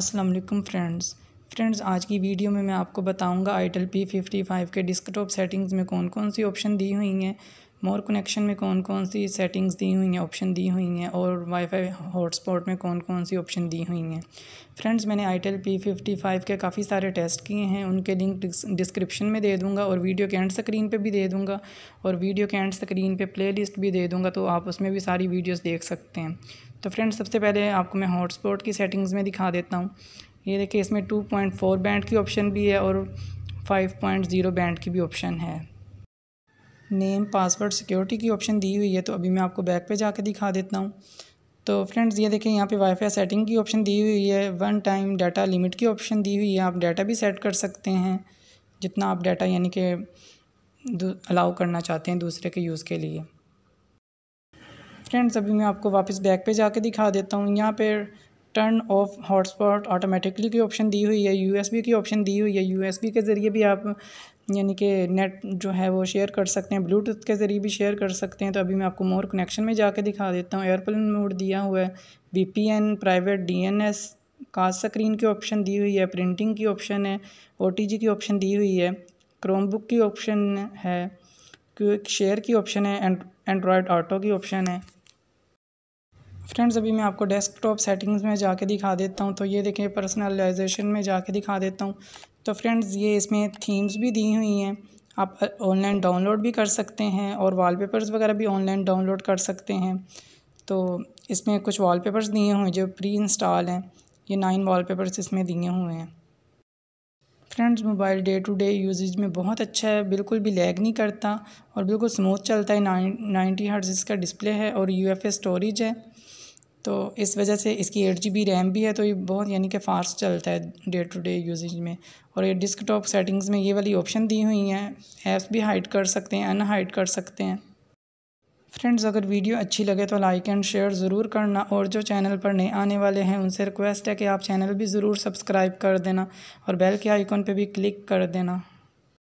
Aslam friends friends आज की video में मैं आपको बताऊंगा आइटल पी फिफ्टी फाइव के डिस्कटॉप सेटिंग्स में कौन कौन सी ऑप्शन दी हुई हैं मोर कनेक्शन में कौन कौन सी सेटिंग्स दी हुई हैं ऑप्शन दी हुई हैं और वाईफाई हॉटस्पॉट में कौन कौन सी ऑप्शन दी हुई हैं फ्रेंड्स मैंने आईटेल पी फिफ्टी फाइव के काफ़ी सारे टेस्ट किए हैं उनके लिंक डिस्क्रिप्शन में दे दूँगा और वीडियो के एंड स्क्रीन पर भी दे दूँगा और वीडियो के एंड स्क्रीन पर प्ले लिस्ट भी दे दूँगा तो आप उसमें भी सारी वीडियोज़ देख सकते हैं तो फ्रेंड्स सबसे पहले आपको मैं हॉटस्पॉट की सेटिंग्स में दिखा देता हूँ ये देखिए इसमें टू पॉइंट फोर बैंड की ऑप्शन भी है और फाइव पॉइंट ज़ीरो बैंड की भी ऑप्शन है नेम पासवर्ड सिक्योरिटी की ऑप्शन दी हुई है तो अभी मैं आपको बैक पे जाके दिखा देता हूँ तो फ्रेंड्स ये देखें यहाँ पे वाईफाई सेटिंग की ऑप्शन दी हुई है वन टाइम डाटा लिमिट की ऑप्शन दी हुई है आप डाटा भी सेट कर सकते हैं जितना आप डाटा यानी कि अलाउ करना चाहते हैं दूसरे के यूज़ के लिए फ्रेंड्स अभी मैं आपको वापस बैक पे जाके दिखा देता हूँ यहाँ पर टर्न ऑफ हॉटस्पॉट ऑटोमेटिकली की ऑप्शन दी हुई है यूएसबी की ऑप्शन दी हुई है यूएसबी के ज़रिए भी आप यानी कि नेट जो है वो शेयर कर सकते हैं ब्लूटूथ के ज़रिए भी शेयर कर सकते हैं तो अभी मैं आपको मोर कनेक्शन में जा दिखा देता हूँ एयरप्लेन मोड दिया हुआ है एन प्राइवेट एस कास्ट स्क्रीन की ऑप्शन दी हुई है प्रिंटिंग की ऑप्शन है जी की ऑप्शन दी हुई है क्रोमबुक की ऑप्शन है क्विक शेयर की ऑप्शन है एंड्रॉयड ऑटो की ऑप्शन है फ्रेंड्स अभी मैं आपको डेस्कटॉप सेटिंग्स में जाके दिखा देता हूँ तो ये देखें पर्सनलाइजेशन में जाके दिखा देता हूँ तो फ्रेंड्स ये इसमें थीम्स भी दी हुई हैं आप ऑनलाइन डाउनलोड भी कर सकते हैं और वॉलपेपर्स वगैरह भी ऑनलाइन डाउनलोड कर सकते हैं तो इसमें कुछ वॉलपेपर्स दिए हुए जो प्री इंस्टॉल हैं ये नाइन वॉलपेपर्स इसमें दिए हुए हैं friends mobile day to day usage में बहुत अच्छा है बिल्कुल भी लैग नहीं करता और बिल्कुल स्मूथ चलता है नाइन नाइन्टी हर्ट्ज़ इसका डिस्प्ले है और यू एफ स्टोरेज है तो इस वजह से इसकी एट जी बी रैम भी है तो ये बहुत यानी कि फास्ट चलता है डे टू डे यूजेज में और ये डिस्कटॉप सेटिंग्स में ये वाली ऑप्शन दी हुई हैं ऐप्स भी हाइड कर सकते हैं अनहाइड कर सकते हैं फ्रेंड्स अगर वीडियो अच्छी लगे तो लाइक एंड शेयर ज़रूर करना और जो चैनल पर नए आने वाले हैं उनसे रिक्वेस्ट है कि आप चैनल भी ज़रूर सब्सक्राइब कर देना और बेल के आइकॉन पर भी क्लिक कर देना